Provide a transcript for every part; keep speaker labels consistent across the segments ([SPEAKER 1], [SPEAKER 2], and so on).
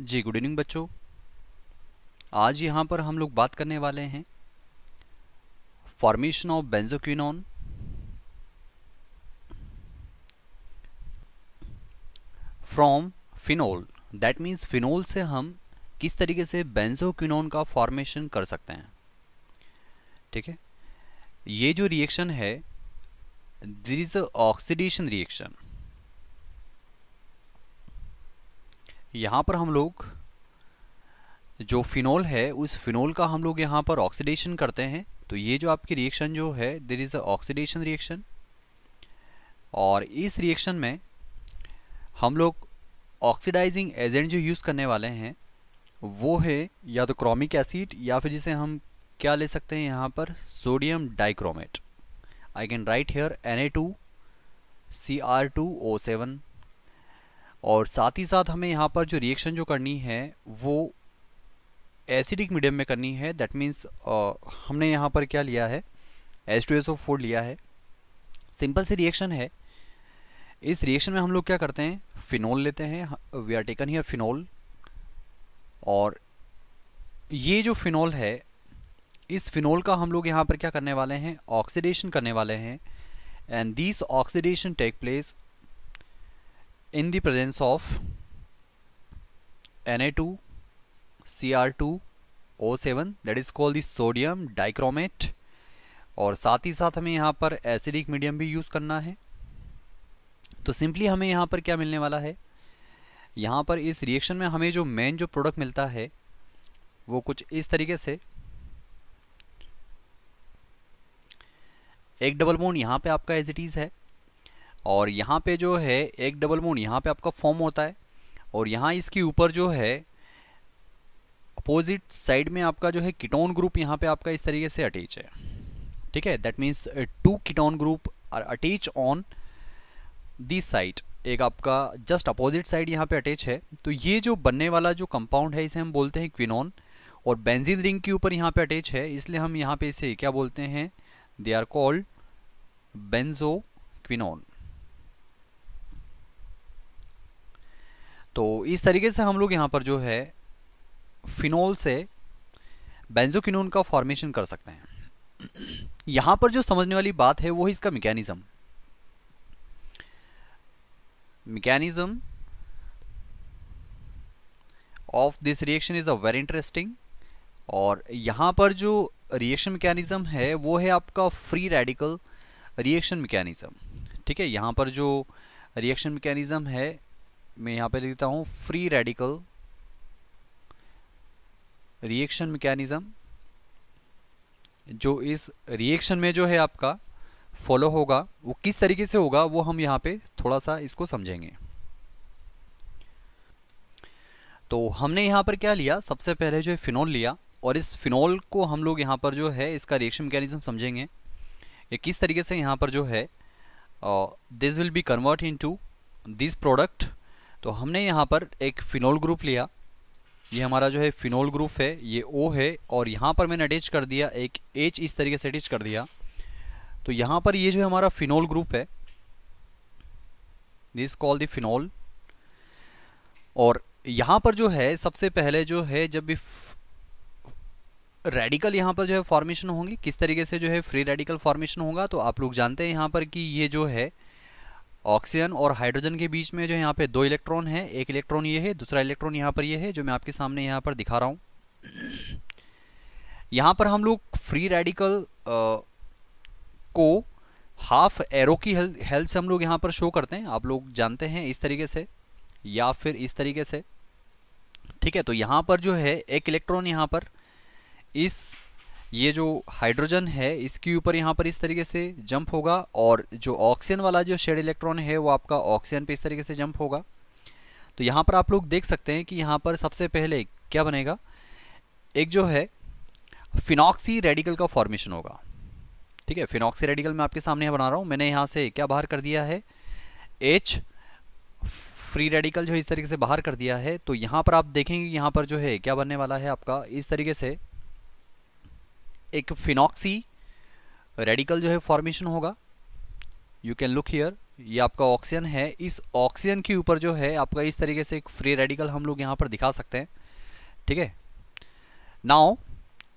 [SPEAKER 1] जी good evening बच्चों आज यहाँ पर हम लोग बात करने वाले हैं formation of benzoquinone from phenol that means phenol से हम किस तरीके से बेंजोक्विनोन का फॉर्मेशन कर सकते हैं ठीक है ये जो रिएक्शन है दिस इज ऑक्सीडेशन रिएक्शन यहाँ पर हम लोग जो फिनोल है उस फिनोल का हम लोग यहाँ पर ऑक्सीडेशन करते हैं तो ये जो आपकी रिएक्शन जो है there is a oxidation reaction और इस रिएक्शन में हम लोग ऑक्सीडाइजिंग एजेंट जो यूज़ करने वाले हैं वो है या तो क्रोमिक एसिड या फिर जिसे हम क्या ले सकते हैं यहाँ पर sodium dichromate I can write here N A two C R two O seven और साथ ही साथ हमें यहाँ पर जो रिएक्शन जो करनी है वो एसिडिक मीडियम में करनी है दैट मीन्स हमने यहाँ पर क्या लिया है S two S O four लिया है सिंपल सी रिएक्शन है इस रिएक्शन में हम लोग क्या करते हैं फिनोल लेते हैं we are taken here phenol और ये जो फिनोल है इस फिनोल का हम लोग यहाँ पर क्या करने वाले हैं ऑक्सीडेशन करने वाले हैं and this oxidation take place in the presence of Na2 Cr2 O7 that is called the sodium dichromate और साथ ही साथ हमें यहाँ पर एसिडिक मीडियम भी यूज़ करना है तो सिंपली हमें यहाँ पर क्या मिलने वाला है यहाँ पर इस रिएक्शन में हमें जो मेन जो प्रोडक्ट मिलता है वो कुछ इस तरीके से एक डबल बोन यहाँ पे आपका एज इट इज़ है और यहाँ पे जो है एक डबल मून यहाँ पे आपका फॉर्म होता है और यहाँ इसके ऊपर जो है अपोजिट साइड में आपका जो है किटोन ग्रुप यहाँ पे आपका इस तरीके से अटैच है ठीक है that means two ketone group are attach on this side एक आपका जस्ट अपोजिट साइड यहाँ पे अटैच है तो ये जो बनने वाला जो कंपाउंड है इसे हम बोलते हैं क्विनोन और बेंजीन रिंग के ऊपर यहाँ पे अटैच है इसलिए हम यहाँ पे इसे क्या बोलते हैं they are called benzoquinone तो इस तरीके से हम लोग यहाँ पर जो है फिनोल से बेंजोकिनोन का फॉर्मेशन कर सकते हैं यहाँ पर जो समझने वाली बात है वो है इसका mechanism mechanism of this reaction is a very interesting और यहाँ पर जो रिएक्शन मैकेनिज़्म है वो है आपका फ्री रेडिकल रिएक्शन मैकेनिज़्म ठीक है यहाँ पर जो रिएक्शन मैकेनिज़्म है मैं यहां पे लिखता हूँ फ्री रेडिकल रिएक्शन मैकेनिज़्म जो इस रिएक्शन में जो है आपका फॉलो होगा वो किस तरीके से होगा वो हम यहाँ पे थोड़ा सा इसको समझेंगे तो हमने यहां पर क्या लिया सबसे पहले जो है फिनोल लिया और इस फिनोल को हम लोग यहां पर जो है इसका रिएक्शन मैकेनिज्म समझेंगे ये किस तरीके से यहां पर जो है this will be convert into this product तो हमने यहाँ पर एक फिनोल ग्रुप लिया ये हमारा जो है फिनोल ग्रुप है ये ओ है और यहाँ पर मैंने अटैच कर दिया एक एच इस तरीके से अटैच कर दिया तो यहाँ पर ये जो है हमारा फिनोल ग्रुप है दिस कॉल द फिनोल और यहाँ पर जो है सबसे पहले जो है जब भी रेडिकल यहाँ पर जो है फॉर्मेशन होंगी किस तरीके से जो है फ्री रेडिकल फॉर्मेशन होगा तो आप लोग जानते हैं यहाँ पर कि ये जो है ऑक्सीजन और हाइड्रोजन के बीच में जो यहाँ पे दो इलेक्ट्रॉन है एक इलेक्ट्रॉन ये है दूसरा इलेक्ट्रॉन यहाँ पर ये है जो मैं आपके सामने यहाँ पर दिखा रहा हूँ यहाँ पर हम लोग फ्री रेडिकल को हाफ एरो की हेल्प से हम लोग यहाँ पर शो करते हैं आप लोग जानते हैं इस तरीके से या फिर इस तरीके से ठीक है तो यहाँ पर जो है एक इलेक्ट्रॉन यहाँ पर इस ये जो हाइड्रोजन है इसके ऊपर यहाँ पर इस तरीके से जंप होगा और जो ऑक्सीजन वाला जो शेड इलेक्ट्रॉन है वो आपका ऑक्सीजन पे इस तरीके से जंप होगा तो यहाँ पर आप लोग देख सकते हैं कि यहाँ पर सबसे पहले क्या बनेगा एक जो है फिनॉक्सी रेडिकल का फॉर्मेशन होगा ठीक है फिनॉक्सी रेडिकल मैं आपके सामने बना रहा हूँ मैंने यहाँ से क्या बाहर कर दिया है एच फ्री रेडिकल जो इस तरीके से बाहर कर दिया है तो यहाँ पर आप देखेंगे यहाँ पर जो है क्या बनने वाला है आपका इस तरीके से एक फिनॉक्सी रेडिकल जो है फॉर्मेशन होगा यू कैन लुक हियर ये आपका ऑक्सीजन है इस ऑक्सीजन के ऊपर जो है आपका इस तरीके से एक फ्री रेडिकल हम लोग यहाँ पर दिखा सकते हैं ठीक है नाउ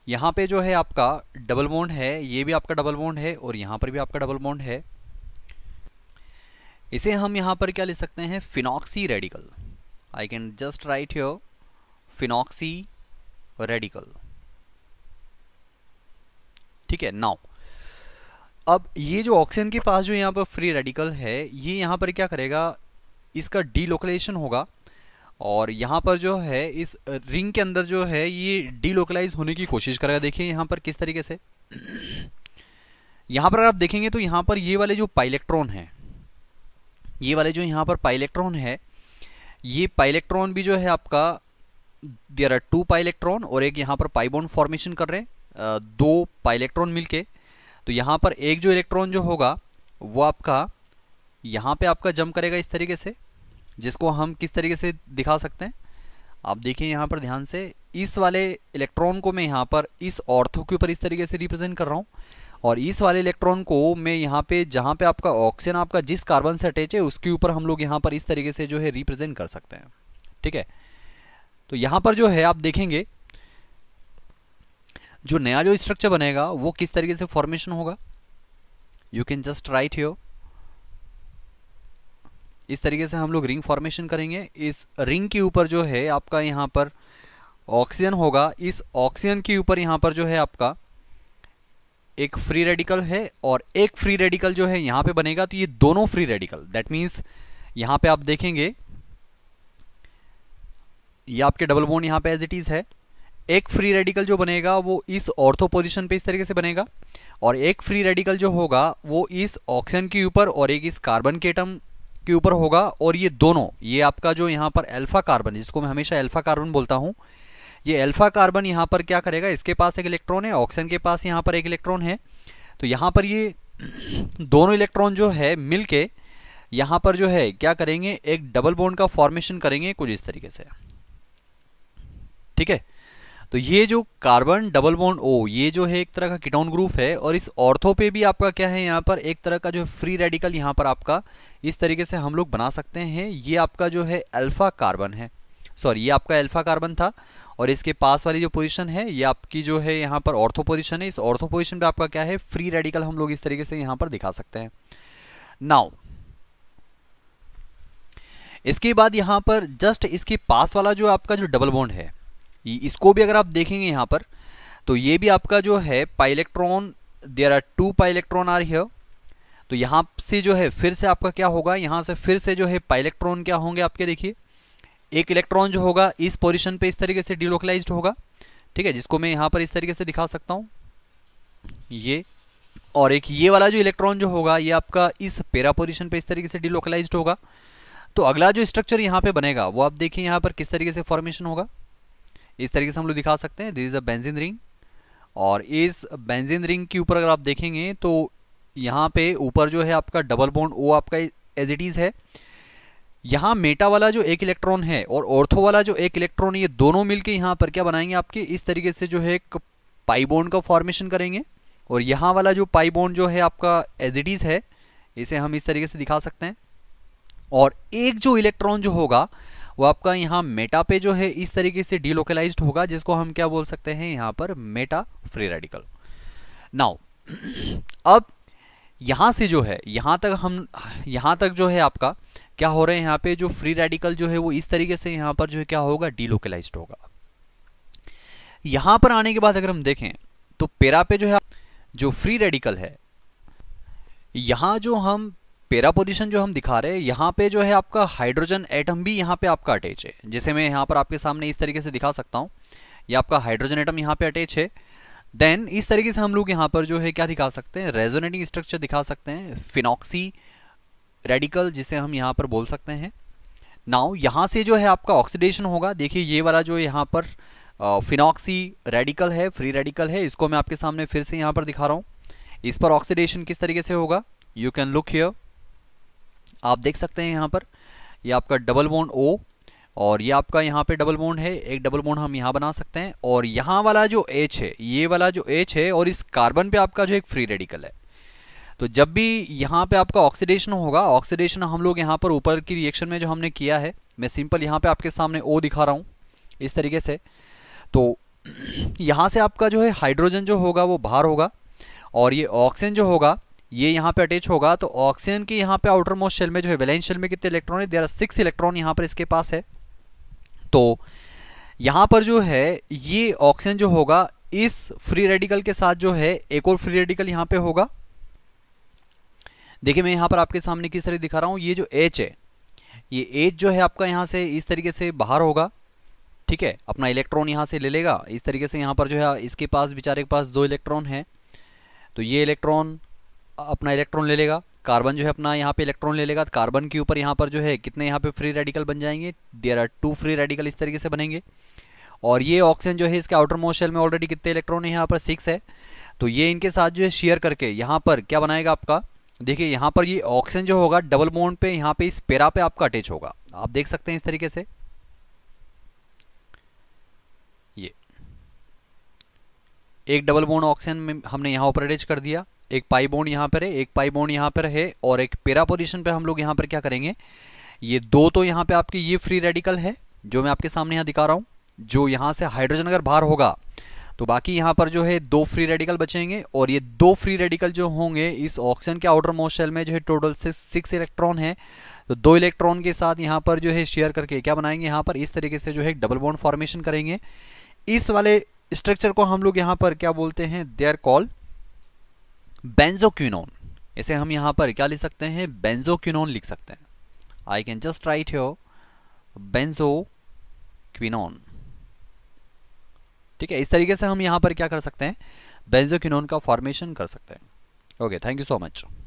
[SPEAKER 1] यहाँ पे जो है आपका डबल बोन्ड है ये भी आपका डबल बोन्ड है और यहाँ पर भी आपका डबल बोन्ड है इसे हम यहाँ पर क्या ले सकते हैं phenoxy radical I can just write your phenoxy radical ठीक है नाउ अब ये जो ऑक्सीजन के पास जो यहाँ पर फ्री रेडिकल है ये यहाँ पर क्या करेगा इसका डीलोकलाइजेशन होगा और यहाँ पर जो है इस रिंग के अंदर जो है ये डीलोकलाइज होने की कोशिश करेगा देखिए यहाँ पर किस तरीके से यहाँ पर अगर आप देखेंगे तो यहाँ पर ये वाले जो पाइलेक्ट्रॉन है ये वाले जो यहाँ पर पाइलेक्ट्रॉन है ये पाइलेक्ट्रॉन भी जो है आपका देर आर टू पाइलेक्ट्रॉन और एक यहाँ पर पाइबोन फॉर्मेशन कर रहे हैं दो पाइलेक्ट्रॉन मिलके तो यहाँ पर एक जो इलेक्ट्रॉन जो होगा वो आपका यहाँ पे आपका जम करेगा इस तरीके से जिसको हम किस तरीके से दिखा सकते हैं आप देखिए यहाँ पर ध्यान से इस वाले इलेक्ट्रॉन को मैं यहाँ पर इस ऑर्थो के ऊपर इस तरीके से रिप्रेजेंट कर रहा हूँ और इस वाले इलेक्ट्रॉन को मैं यहाँ पे जहाँ पे आपका ऑक्सीजन आपका जिस कार्बन से अटैच है उसके ऊपर हम लोग यहाँ पर इस तरीके से जो है रिप्रेजेंट कर सकते हैं ठीक है तो यहाँ पर जो है आप देखेंगे जो नया जो स्ट्रक्चर बनेगा वो किस तरीके से फॉर्मेशन होगा you can just write your इस तरीके से हम लोग रिंग फॉर्मेशन करेंगे इस रिंग के ऊपर जो है आपका यहाँ पर ऑक्सीजन होगा इस ऑक्सीजन के ऊपर यहाँ पर जो है आपका एक फ्री रेडिकल है और एक फ्री रेडिकल जो है यहाँ पे बनेगा तो ये दोनों फ्री रेडिकल दैट मीन्स यहाँ पे आप देखेंगे ये आपके डबल बोन यहाँ पे एज इट इज़ है एक फ्री रेडिकल जो बनेगा वो इस ऑर्थो पोजिशन पे इस तरीके से बनेगा और एक फ्री रेडिकल जो होगा वो इस ऑक्सीजन के ऊपर और एक इस कार्बन के एटम के ऊपर होगा और ये दोनों ये आपका जो यहाँ पर अल्फा कार्बन जिसको मैं हमेशा अल्फा कार्बन बोलता हूँ ये अल्फा कार्बन यहाँ पर क्या करेगा इसके पास एक इलेक्ट्रॉन है ऑक्सीजन के पास यहाँ पर एक इलेक्ट्रॉन है तो यहाँ पर ये दोनों इलेक्ट्रॉन जो है मिल के यहाँ पर जो है क्या करेंगे एक डबल बॉन्ड का फॉर्मेशन करेंगे कुछ इस तरीके से ठीक है तो ये जो कार्बन डबल बॉन्ड ओ ये जो है एक तरह का किटोन ग्रुप है और इस ऑर्थो पे भी आपका क्या है यहाँ पर एक तरह का जो फ्री रेडिकल यहाँ पर आपका इस तरीके से हम लोग बना सकते हैं ये आपका जो है अल्फा कार्बन है सॉरी ये आपका अल्फा कार्बन था और इसके पास वाली जो पोजीशन है ये आपकी जो है यहाँ पर ऑर्थो पोजीशन है इस ऑर्थो पोजीशन पे आपका क्या है फ्री रेडिकल हम लोग इस तरीके से यहाँ पर दिखा सकते हैं नाउ इसके बाद यहाँ पर जस्ट इसके पास वाला जो आपका जो डबल बॉन्ड है इसको भी अगर आप देखेंगे यहाँ पर तो ये भी आपका जो है pi electron there are two pi electron are here तो यहाँ से जो है फिर से आपका क्या होगा यहाँ से फिर से जो है पाइलेक्ट्रॉन क्या होंगे आपके देखिए एक इलेक्ट्रॉन जो होगा इस पोजिशन पे इस तरीके से डिलोकलाइज होगा ठीक है जिसको मैं यहाँ पर इस तरीके से दिखा सकता हूँ ये और एक ये वाला जो इलेक्ट्रॉन जो होगा ये आपका इस पेरा पोजिशन पे इस तरीके से डिलोकलाइज होगा तो अगला जो स्ट्रक्चर यहाँ पे बनेगा वो आप देखिए यहाँ पर किस तरीके से फॉर्मेशन होगा इस तरीके से हम लोग दिखा सकते हैं this is a benzene ring और इस बेंजिन रिंग के ऊपर अगर आप देखेंगे तो यहाँ पे ऊपर जो है आपका डबल बॉन्ड वो आपका एज इट इज़ है यहाँ मेटा वाला जो एक इलेक्ट्रॉन है और ऑर्थो वाला जो एक इलेक्ट्रॉन ये दोनों मिलके यहाँ पर क्या बनाएंगे आपके इस तरीके से जो है एक पाइबोन का फॉर्मेशन करेंगे और यहाँ वाला जो पाइबोन जो है आपका एज इट इज़ है इसे हम इस तरीके से दिखा सकते हैं और एक जो इलेक्ट्रॉन जो होगा वो आपका यहाँ मेटा पे जो है इस तरीके से डिलोकलाइज होगा जिसको हम क्या बोल सकते हैं यहाँ पर मेटा फ्री रेडिकल नाउ अब यहाँ से जो है यहाँ तक हम यहाँ तक जो है आपका क्या हो रहा है यहाँ पे जो फ्री रेडिकल जो है वो इस तरीके से यहाँ पर जो है क्या होगा डीलोकलाइज होगा यहाँ पर आने के बाद अगर हम देखें तो पेरा पे जो है जो फ्री रेडिकल है यहाँ जो हम पेरा पोजीशन जो हम दिखा रहे हैं यहाँ पे जो है आपका हाइड्रोजन एटम भी यहाँ पे आपका अटैच है जैसे मैं यहाँ पर आपके सामने इस तरीके से दिखा सकता हूँ ये आपका हाइड्रोजन एटम यहाँ पे अटैच है देन इस तरीके से हम लोग यहाँ पर जो है क्या दिखा सकते हैं रेजोनेटिंग स्ट्रक्चर दिखा सकते हैं फिनॉक्सी रेडिकल जिसे हम यहाँ पर बोल सकते हैं नाउ यहाँ से जो है आपका ऑक्सीडेशन होगा देखिए ये वाला जो यहाँ पर फिनॉक्सी रेडिकल है फ्री रेडिकल है इसको मैं आपके सामने फिर से यहाँ पर दिखा रहा हूँ इस पर ऑक्सीडेशन किस तरीके से होगा यू कैन लुक हियर आप देख सकते हैं यहाँ पर ये आपका डबल बोन ओ और ये आपका यहाँ पे डबल बोन है एक डबल बोन हम यहाँ बना सकते हैं और यहाँ वाला जो एच है ये वाला जो एच है और इस कार्बन पे आपका जो एक फ्री रेडिकल है तो जब भी यहाँ पे आपका ऑक्सीडेशन होगा ऑक्सीडेशन हम लोग यहाँ पर ऊपर की रिएक्शन में जो हमने किया है मैं सिंपल यहाँ पे आपके सामने ओ दिखा रहा हूँ इस तरीके से तो यहाँ से आपका जो है हाइड्रोजन जो होगा वो बाहर होगा और ये ऑक्सीजन जो होगा ये यहाँ पे अटैच होगा तो ऑक्सीजन के यहाँ पे आउटर मोस्ट शेल में जो है वेलेंस शेल में कितने इलेक्ट्रॉन है देर सिक्स इलेक्ट्रॉन यहाँ पर इसके पास है तो यहाँ पर जो है ये ऑक्सीजन जो होगा इस फ्री रेडिकल के साथ जो है एक और फ्री रेडिकल यहाँ पे होगा देखिए मैं यहाँ पर आपके सामने किस तरह दिखा रहा हूँ ये जो एच है ये एच जो है आपका यहाँ से इस तरीके से बाहर होगा ठीक है अपना इलेक्ट्रॉन यहाँ से ले लेगा इस तरीके से यहाँ पर जो है इसके पास बेचारे के पास दो इलेक्ट्रॉन है तो ये इलेक्ट्रॉन अपना इलेक्ट्रॉन ले लेगा कार्बन जो है अपना यहाँ पे इलेक्ट्रॉन ले लेगा कार्बन तो के ऊपर यहाँ पर जो है कितने यहाँ पे फ्री रेडिकल बन जाएंगे there are two free radical इस तरीके से बनेंगे और ये ऑक्सीजन जो है इसके आउटर मोस्ट में ऑलरेडी कितने इलेक्ट्रॉन है यहाँ पर सिक्स है तो ये इनके साथ जो है शेयर करके यहाँ पर क्या बनाएगा आपका देखिए यहाँ पर ये ऑक्सीजन जो होगा डबल बॉन्ड पे यहाँ पे इस पेरा पे आपका अटैच होगा आप देख सकते हैं इस तरीके से ये एक डबल बॉन्ड ऑक्सीजन में हमने यहाँ ऊपर अटैच कर दिया एक पाई बोन यहाँ पर है एक पाई बोन यहाँ पर है और एक पेरा पोजिशन पर हम लोग यहाँ पर क्या करेंगे ये दो तो यहाँ पे आपके ये फ्री रेडिकल है जो मैं आपके सामने यहाँ दिखा रहा हूँ जो यहाँ से हाइड्रोजन अगर बाहर होगा तो बाकी यहाँ पर जो है दो फ्री रेडिकल बचेंगे और ये दो फ्री रेडिकल जो होंगे इस ऑक्सीजन के आउटर मोशल में जो है टोटल से सिक्स इलेक्ट्रॉन है तो दो इलेक्ट्रॉन के साथ यहाँ पर जो है शेयर करके क्या बनाएंगे यहाँ पर इस तरीके से जो है डबल बॉन्ड फॉर्मेशन करेंगे इस वाले स्ट्रक्चर को हम लोग यहाँ पर क्या बोलते हैं देयर कॉल बेंजोक्यूनोन इसे हम यहां पर क्या लिख सकते हैं बेंजोक्यूनोन लिख सकते हैं I can just write your benzoquinone ठीक है इस तरीके से हम यहां पर क्या कर सकते हैं बेंजोक्यूनोन का फॉर्मेशन कर सकते हैं okay thank you so much